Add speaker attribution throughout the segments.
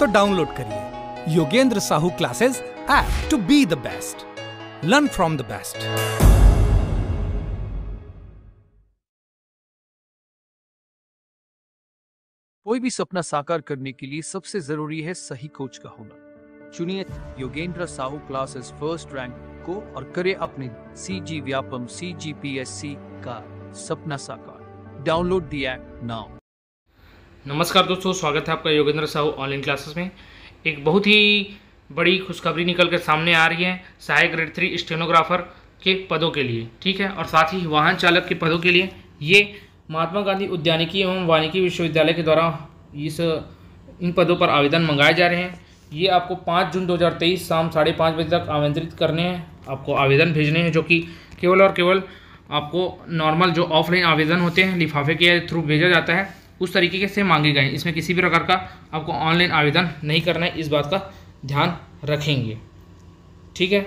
Speaker 1: तो डाउनलोड करिए Yogendra Sahu classes app to be the best learn from the best कोई भी सपना साकार करने के लिए सबसे जरूरी है सही कोच का होना चुनिए Yogendra Sahu classes first rank को और करे अपने C G Vyapam C G P S C का सपना साकार डाउनलोड दी एप नाउ नमस्कार दोस्तों स्वागत है आपका योगेंद्र साहू ऑनलाइन क्लासेस में एक बहुत ही बड़ी खुशखबरी निकल कर सामने आ रही है सहायक ग्रेड थ्री स्टेनोग्राफर के पदों के लिए ठीक है और साथ ही वाहन चालक के पदों के लिए ये महात्मा गांधी उद्यानिकी एवं वानिकी विश्वविद्यालय के द्वारा इस इन पदों पर आवेदन मंगाए जा रहे हैं ये आपको पाँच जून दो शाम साढ़े पाँच बजे तक आमंत्रित करने हैं आपको आवेदन भेजने हैं जो कि केवल और केवल आपको नॉर्मल जो ऑफलाइन आवेदन होते हैं लिफाफे के थ्रू भेजा जाता है उस तरीके के से मांगे गए इसमें किसी भी प्रकार का आपको ऑनलाइन आवेदन नहीं करना है इस बात का ध्यान रखेंगे ठीक है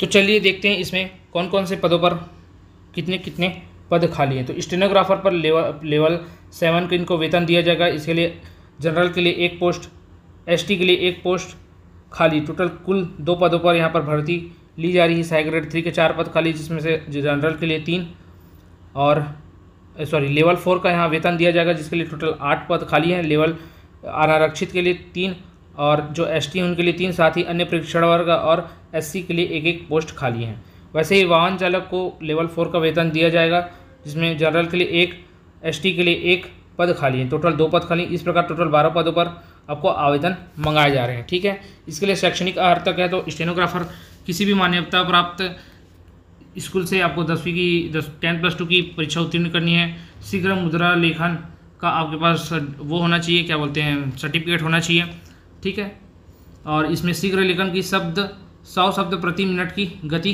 Speaker 1: तो चलिए देखते हैं इसमें कौन कौन से पदों पर कितने कितने पद खाली हैं तो स्टेनोग्राफर पर लेवल लेवल सेवन को इनको वेतन दिया जाएगा इसके लिए जनरल के लिए एक पोस्ट एसटी के लिए एक पोस्ट खाली टोटल कुल दो पदों पर यहाँ पर भर्ती ली जा रही है साई ग्रेड थ्री के चार पद खाली जिसमें से जनरल के लिए तीन और सॉरी लेवल फोर का यहाँ वेतन दिया जाएगा जिसके लिए टोटल आठ पद खाली हैं लेवल अनारक्षित के लिए तीन और जो एस टी उनके लिए तीन साथ ही अन्य परीक्षण वर्ग और एस सी के लिए एक एक पोस्ट खाली हैं वैसे ही वाहन चालक को लेवल फोर का वेतन दिया जाएगा जिसमें जनरल के लिए एक एस के लिए एक पद खाली है टोटल दो पद खाली इस प्रकार टोटल बारह पदों पर आपको आवेदन मंगाए जा रहे हैं ठीक है इसके लिए शैक्षणिक अर्थ तक है तो स्टेनोग्राफर किसी भी मान्यता प्राप्त स्कूल से आपको दसवीं की दस टेंथ प्लस टू की परीक्षा उत्तीर्ण करनी है शीघ्र मुद्रा लेखन का आपके पास वो होना चाहिए क्या बोलते हैं सर्टिफिकेट होना चाहिए ठीक है और इसमें शीघ्र लेखन की शब्द सौ शब्द प्रति मिनट की गति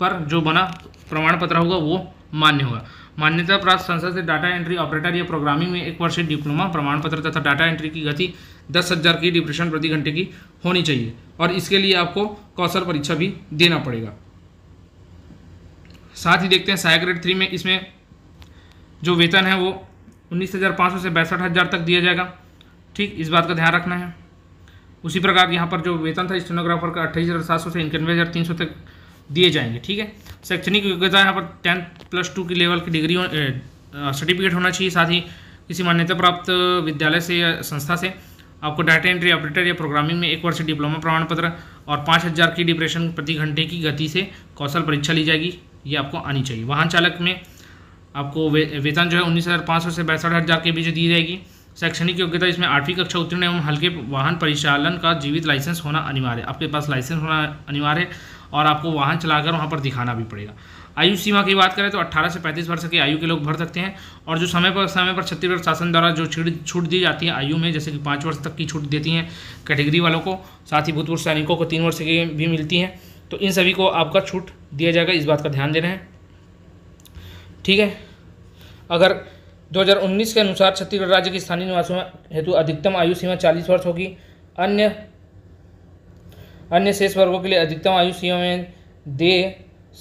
Speaker 1: पर जो बना प्रमाण पत्र होगा वो मान्य होगा मान्यता प्राप्त संसद से डाटा एंट्री ऑपरेटर या प्रोग्रामिंग में एक वर्ष डिप्लोमा प्रमाण पत्र तथा डाटा एंट्री की गति दस हज़ार की डिप्रेशन प्रति घंटे की होनी चाहिए और इसके लिए आपको कौशल परीक्षा भी देना पड़ेगा साथ ही देखते हैं सहायक ग्रेड थ्री में इसमें जो वेतन है वो उन्नीस हज़ार पाँच सौ से बैंसठ हज़ार तक दिया जाएगा ठीक इस बात का ध्यान रखना है उसी प्रकार यहाँ पर जो वेतन था स्टेनोग्राफर का अट्ठाईस हज़ार सात सौ से इक्यानवे हज़ार तीन सौ तक दिए जाएंगे ठीक है शैक्षणिक योग्यता यहाँ पर टेंथ प्लस टू की लेवल की डिग्री सर्टिफिकेट होना चाहिए साथ ही किसी मान्यता प्राप्त विद्यालय से या संस्था से आपको डाटा एंट्री ऑपरेटर या प्रोग्रामिंग में एक वर्ष डिप्लोमा प्रमाण पत्र और पाँच हज़ार की डिप्रेशन प्रति घंटे की गति से कौशल परीक्षा ली जाएगी ये आपको आनी चाहिए वाहन चालक में आपको वे, वेतन जो है उन्नीस हज़ार पाँच सौ से बैसठ हज़ार के बीच दी जाएगी शैक्षणिक योग्यता इसमें आठवीं कक्षा उत्तीर्ण एवं हल्के वाहन परिचालन का जीवित लाइसेंस होना अनिवार्य है आपके पास लाइसेंस होना अनिवार्य है और आपको वाहन चलाकर वहाँ पर दिखाना भी पड़ेगा आयु सीमा की बात करें तो 18 से 35 वर्ष की आयु के लोग भर सकते हैं और जो समय पर समय पर छत्तीसगढ़ शासन द्वारा जो छूट दी जाती है आयु में जैसे कि पाँच वर्ष तक की छूट देती हैं कैटेगरी वालों को साथ ही भूतपूर्व सैनिकों को तीन वर्ष की भी मिलती हैं तो इन सभी को आपका छूट दिया जाएगा इस बात का ध्यान दे रहे हैं ठीक है अगर 2019 के अनुसार छत्तीसगढ़ राज्य के स्थानीय निवासियों हेतु अधिकतम आयु सीमा 40 वर्ष होगी अन्य अन्य शेष वर्गों के लिए अधिकतम आयु सीमा में दे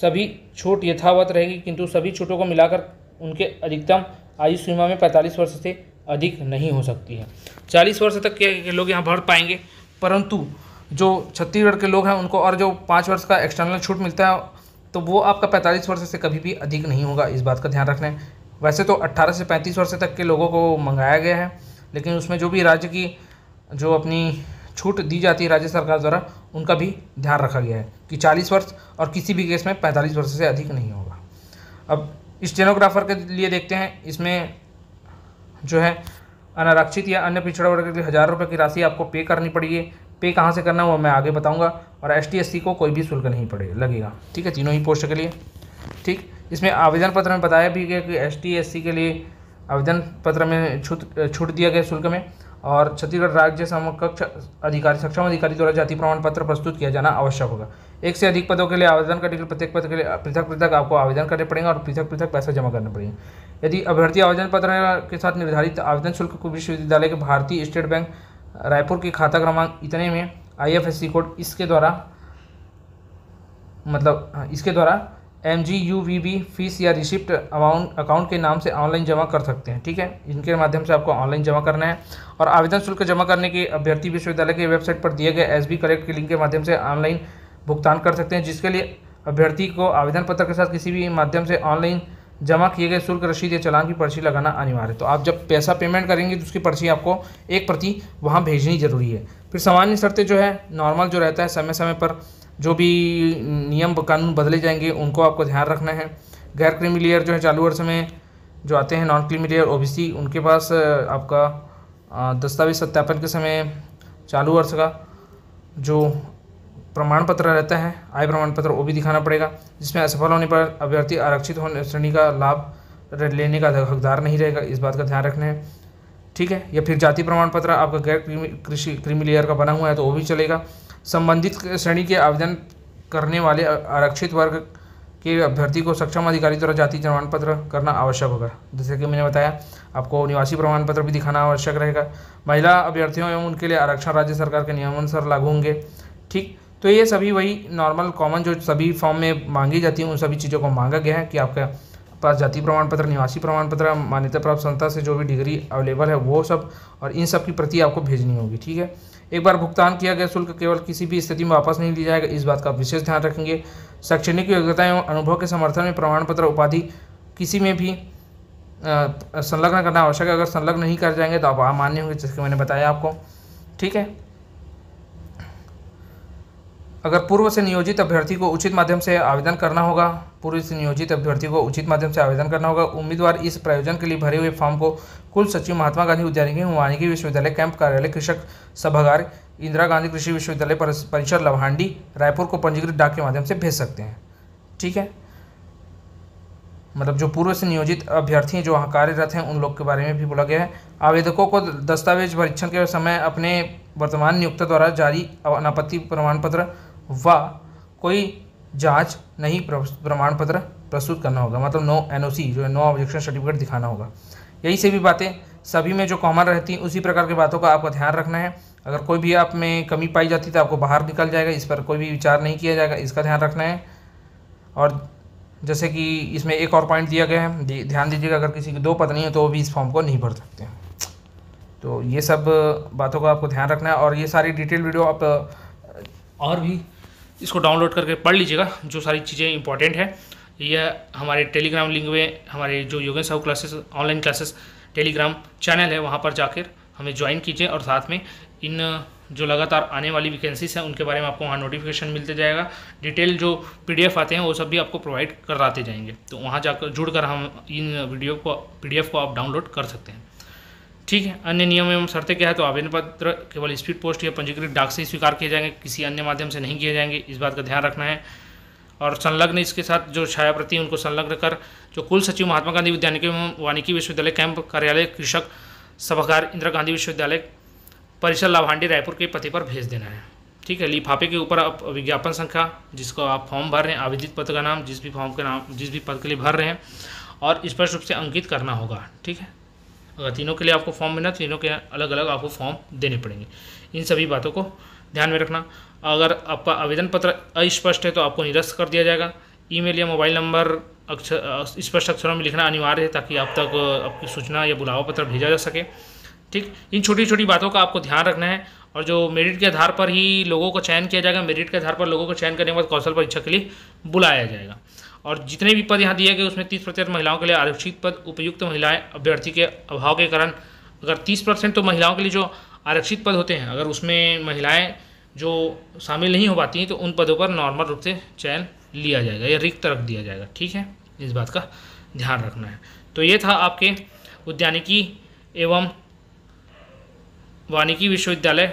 Speaker 1: सभी छूट यथावत रहेगी किंतु सभी छूटों को मिलाकर उनके अधिकतम आयु सीमा में 45 वर्ष से अधिक नहीं हो सकती है 40 वर्ष तक के लोग यहाँ भर पाएंगे परंतु जो छत्तीसगढ़ के लोग हैं उनको और जो पाँच वर्ष का एक्सटर्नल छूट मिलता है तो वो आपका पैंतालीस वर्ष से कभी भी अधिक नहीं होगा इस बात का ध्यान रखना है वैसे तो अट्ठारह से पैंतीस वर्ष तक के लोगों को मंगाया गया है लेकिन उसमें जो भी राज्य की जो अपनी छूट दी जाती है राज्य सरकार द्वारा उनका भी ध्यान रखा गया है कि 40 वर्ष और किसी भी केस में 45 वर्ष से अधिक नहीं होगा अब स्टेनोग्राफर के लिए देखते हैं इसमें जो है अनारक्षित या अन्य पिछड़ा वर्ग के लिए हज़ार रुपये की राशि आपको पे करनी पड़ी है पे कहाँ से करना वो मैं आगे बताऊँगा और एस टी को कोई भी शुल्क नहीं पड़ेगा लगेगा ठीक है तीनों ही पोस्ट के लिए ठीक इसमें आवेदन पत्र में बताया भी गया कि एस टी के लिए आवेदन पत्र में छूट छूट दिया गया शुल्क में और छत्तीसगढ़ राज्य समकक्ष अधिकारी सक्षम अधिकारी द्वारा जाति प्रमाण पत्र प्रस्तुत किया जाना आवश्यक होगा एक से अधिक पदों के लिए आवेदन करने के लिए प्रत्येक पद के लिए पृथक पृथक आपको आवेदन करने पड़ेंगे और पृथक पृथक पैसा जमा करना पड़ेंगे यदि अभ्यर्थी आवेदन पत्र के साथ निर्धारित आवेदन शुल्क को विश्वविद्यालय के भारतीय स्टेट बैंक रायपुर के खाता क्रमांक इतने में आई कोड इसके द्वारा मतलब हाँ, इसके द्वारा M G U V B fees या रिसिप्ट अमाउंट अकाउंट के नाम से ऑनलाइन जमा कर सकते हैं ठीक है इनके माध्यम से आपको ऑनलाइन जमा करना है और आवेदन शुल्क जमा करने के अभ्यर्थी विश्वविद्यालय के वेबसाइट पर दिए गए एस बी कलेक्ट के लिंक के माध्यम से ऑनलाइन भुगतान कर सकते हैं जिसके लिए अभ्यर्थी को आवेदन पत्र के साथ किसी भी माध्यम से ऑनलाइन जमा किए गए शुल्क रसीद या चलान की पर्ची लगाना अनिवार्य है तो आप जब पैसा पेमेंट करेंगे तो उसकी पर्ची आपको एक प्रति वहाँ भेजनी जरूरी है फिर सामान्य शर्तें जो है नॉर्मल जो रहता है समय समय पर जो भी नियम कानून बदले जाएंगे उनको आपको ध्यान रखना है गैर क्रीमी लेयर जो है चालू वर्ष में जो आते हैं नॉन क्रीमी लेयर ओबीसी उनके पास आपका दस्तावेज सत्यापन के समय चालू वर्ष का जो प्रमाण पत्र रहता है आय प्रमाण पत्र वो भी दिखाना पड़ेगा जिसमें असफल होने पर अभ्यर्थी आरक्षित होने श्रेणी का लाभ लेने का हकदार नहीं रहेगा इस बात का ध्यान रखना है ठीक है या फिर जाति प्रमाण पत्र आपका गैर कृषि क्रीमी लेयर का बना हुआ है तो वो भी चलेगा संबंधित श्रेणी के आवेदन करने वाले आरक्षित वर्ग के अभ्यर्थी को सक्षम अधिकारी द्वारा जाति प्रमाण पत्र करना आवश्यक होगा जैसे कि मैंने बताया आपको निवासी प्रमाण पत्र भी दिखाना आवश्यक रहेगा महिला अभ्यर्थियों एवं उनके लिए आरक्षण राज्य सरकार के नियमानुसार लागू होंगे ठीक तो ये सभी वही नॉर्मल कॉमन जो सभी फॉर्म में मांगी जाती हैं उन सभी चीज़ों को मांगा गया है कि आपके पास जाति प्रमाण पत्र निवासी प्रमाण पत्र मान्यता प्राप्त संस्था से जो भी डिग्री अवेलेबल है वो सब और इन सब की प्रति आपको भेजनी होगी ठीक है एक बार भुगतान किया गया शुल्क केवल किसी भी स्थिति में वापस नहीं लिया जाएगा इस बात का विशेष ध्यान रखेंगे शैक्षणिक योग्यता एवं अनुभव के समर्थन में प्रमाण पत्र उपाधि किसी में भी संलग्न करना आवश्यक है अगर संलग्न नहीं कर जाएंगे तो आप मान्य होंगे जिसके मैंने बताया आपको ठीक है अगर पूर्व से नियोजित अभ्यर्थी को उचित माध्यम से आवेदन करना होगा पूर्व से नियोजित अभ्यर्थी को उचित माध्यम से आवेदन करना होगा उम्मीदवार इस प्रयोजन के लिए भरे हुए फॉर्म को कुल सचिव महात्मा गांधी उद्यानिकी वानिकी विश्वविद्यालय कैंप कार्यालय कृषक सभागार इंदिरा गांधी कृषि विश्वविद्यालय परिसर लवहांडी रायपुर को पंजीकृत डाक के माध्यम से भेज सकते हैं ठीक है मतलब जो पूर्व से नियोजित अभ्यर्थी जो वहाँ कार्यरत हैं उन लोग के बारे में भी बोला गया है आवेदकों को दस्तावेज परीक्षण के समय अपने वर्तमान नियुक्त द्वारा जारी अनापत्ति प्रमाण पत्र व कोई जांच नहीं प्रमाण पत्र प्रस्तुत करना होगा मतलब नो एनओसी जो है नो ऑब्जेक्शन सर्टिफिकेट दिखाना होगा यही सभी बातें सभी में जो कॉमन रहती हैं उसी प्रकार की बातों का आपको ध्यान रखना है अगर कोई भी आप में कमी पाई जाती तो आपको बाहर निकल जाएगा इस पर कोई भी विचार नहीं किया जाएगा इसका ध्यान रखना है और जैसे कि इसमें एक और पॉइंट दिया गया है ध्यान दीजिएगा अगर किसी की दो पत्नी है तो वो भी इस फॉर्म को नहीं भर सकते हैं तो ये सब बातों का आपको ध्यान रखना है और ये सारी डिटेल वीडियो आप और भी इसको डाउनलोड करके पढ़ लीजिएगा जो सारी चीज़ें इंपॉर्टेंट हैं यह हमारे टेलीग्राम लिंक में हमारे जो योग Sahu classes online classes Telegram channel है वहाँ पर जाकर हमें ज्वाइन कीजिए और साथ में इन जो लगातार आने वाली वैकेंसीज हैं उनके बारे में आपको वहाँ नोटिफिकेशन मिलते जाएगा डिटेल जो पीडीएफ आते हैं वो सब भी आपको प्रोवाइड कराते जाएंगे तो वहाँ जाकर जुड़कर हम इन वीडियो को पीडीएफ को आप डाउनलोड कर सकते हैं ठीक है अन्य नियम एवं शर्तें क्या है तो आवेदन पत्र केवल स्पीड पोस्ट या पंजीकृत डाक से ही स्वीकार किए जाएंगे किसी अन्य माध्यम से नहीं किए जाएंगे इस बात का ध्यान रखना है और संलग्न इसके साथ जो छायाप्रति उनको संलग्न कर जो कुल सचिव महात्मा गांधी विद्यालय के वानिकी विश्वविद्यालय कैंप कार्यालय कृषक सभागार इंदिरा गांधी विश्वविद्यालय परिसर लाभांडी रायपुर के पति पर भेज देना है ठीक है लिफाफे के ऊपर आप विज्ञापन संख्या जिसको आप फॉर्म भर रहे हैं आवेदित पद का नाम जिस भी फॉर्म के नाम जिस भी पद के लिए भर रहे हैं और स्पष्ट रूप से अंकित करना होगा ठीक है अगर तीनों के लिए आपको फॉर्म मिलना तीनों के अलग अलग आपको फॉर्म देने पड़ेंगे इन सभी बातों को ध्यान में रखना अगर आपका आवेदन पत्र अस्पष्ट है तो आपको निरस्त कर दिया जाएगा ईमेल या मोबाइल नंबर अक्षर स्पष्ट अक्षरों में लिखना अनिवार्य है ताकि आप तक आपकी सूचना या बुलावा पत्र भेजा जा सके ठीक इन छोटी छोटी बातों का आपको ध्यान रखना है और जो मेरिट के आधार पर ही लोगों को चयन किया जाएगा मेरिट के आधार पर लोगों को चयन करने के बाद कौशल परीक्षा के लिए बुलाया जाएगा और जितने भी पद यहाँ दिए गए उसमें तीस प्रतिशत महिलाओं के लिए आरक्षित पद उपयुक्त महिलाएं अभ्यर्थी के अभाव के कारण अगर तीस परसेंट तो महिलाओं के लिए जो आरक्षित पद होते हैं अगर उसमें महिलाएं जो शामिल नहीं हो पाती हैं तो उन पदों पर नॉर्मल रूप से चयन लिया जाएगा या रिक्त रख दिया जाएगा ठीक है इस बात का ध्यान रखना है तो ये था आपके उद्यानिकी एवं वानिकी विश्वविद्यालय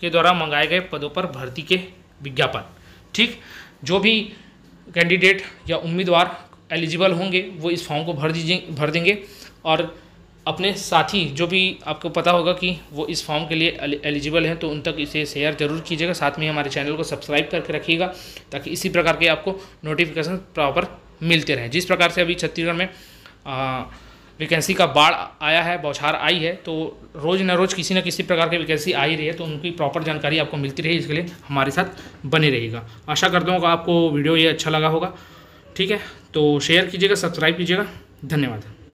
Speaker 1: के द्वारा मंगाए गए पदों पर भर्ती के विज्ञापन ठीक जो भी कैंडिडेट या उम्मीदवार एलिजिबल होंगे वो इस फॉर्म को भर दीजिए भर देंगे और अपने साथी जो भी आपको पता होगा कि वो इस फॉर्म के लिए एलिजिबल हैं तो उन तक इसे शेयर जरूर कीजिएगा साथ में हमारे चैनल को सब्सक्राइब करके रखिएगा ताकि इसी प्रकार के आपको नोटिफिकेशन प्रॉपर मिलते रहें जिस प्रकार से अभी छत्तीसगढ़ में वैकेंसी का बाढ़ आया है बौछार आई है तो रोज़ न रोज़ किसी न किसी प्रकार की वैकेंसी आ ही रही है तो उनकी प्रॉपर जानकारी आपको मिलती रही इसके लिए हमारे साथ बने रहेगा आशा करता हूँ आपको वीडियो ये अच्छा लगा होगा ठीक है तो शेयर कीजिएगा सब्सक्राइब कीजिएगा धन्यवाद